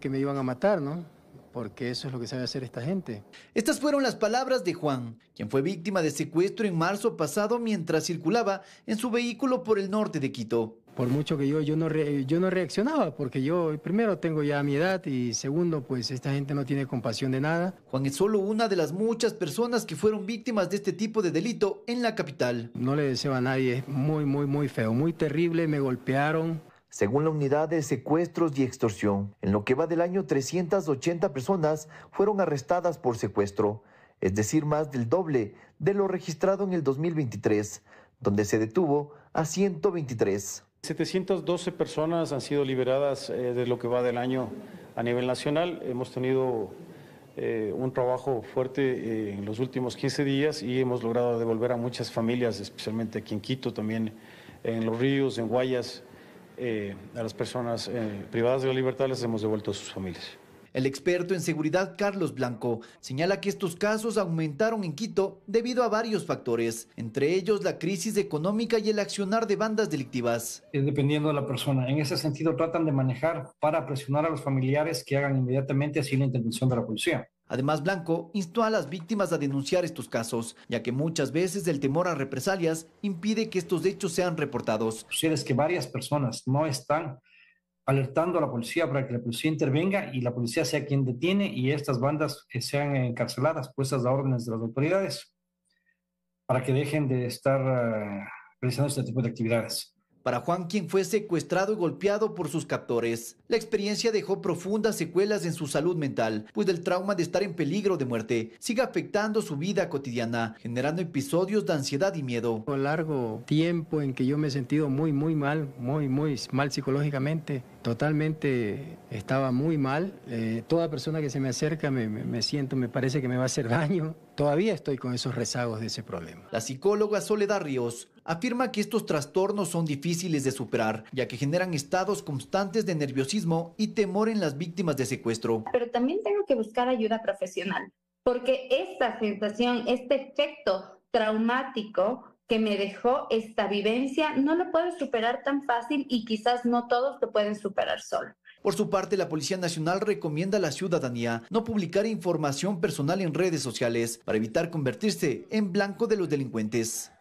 que me iban a matar, ¿no? Porque eso es lo que sabe hacer esta gente. Estas fueron las palabras de Juan, quien fue víctima de secuestro en marzo pasado mientras circulaba en su vehículo por el norte de Quito. Por mucho que yo, yo no, yo no reaccionaba, porque yo primero tengo ya mi edad y segundo, pues esta gente no tiene compasión de nada. Juan es solo una de las muchas personas que fueron víctimas de este tipo de delito en la capital. No le deseo a nadie, es muy, muy, muy feo, muy terrible, me golpearon. Según la unidad de secuestros y extorsión, en lo que va del año 380 personas fueron arrestadas por secuestro, es decir, más del doble de lo registrado en el 2023, donde se detuvo a 123. 712 personas han sido liberadas eh, de lo que va del año a nivel nacional. Hemos tenido eh, un trabajo fuerte eh, en los últimos 15 días y hemos logrado devolver a muchas familias, especialmente aquí en Quito, también en Los Ríos, en Guayas, eh, a las personas eh, privadas de la libertad les hemos devuelto a sus familias. El experto en seguridad Carlos Blanco señala que estos casos aumentaron en Quito debido a varios factores, entre ellos la crisis económica y el accionar de bandas delictivas. Dependiendo de la persona, en ese sentido tratan de manejar para presionar a los familiares que hagan inmediatamente así la intervención de la policía. Además, Blanco instó a las víctimas a denunciar estos casos, ya que muchas veces el temor a represalias impide que estos hechos sean reportados. Si es que varias personas no están alertando a la policía para que la policía intervenga y la policía sea quien detiene y estas bandas sean encarceladas, puestas a órdenes de las autoridades, para que dejen de estar eh, realizando este tipo de actividades para Juan quien fue secuestrado y golpeado por sus captores. La experiencia dejó profundas secuelas en su salud mental, pues el trauma de estar en peligro de muerte sigue afectando su vida cotidiana, generando episodios de ansiedad y miedo. Un largo tiempo en que yo me he sentido muy, muy mal, muy, muy mal psicológicamente, totalmente estaba muy mal. Eh, toda persona que se me acerca me, me siento, me parece que me va a hacer daño. Todavía estoy con esos rezagos de ese problema. La psicóloga Soledad Ríos afirma que estos trastornos son difíciles de superar, ya que generan estados constantes de nerviosismo y temor en las víctimas de secuestro. Pero también tengo que buscar ayuda profesional, porque esta sensación, este efecto traumático que me dejó esta vivencia, no lo puedo superar tan fácil y quizás no todos lo pueden superar solo. Por su parte, la Policía Nacional recomienda a la ciudadanía no publicar información personal en redes sociales para evitar convertirse en blanco de los delincuentes.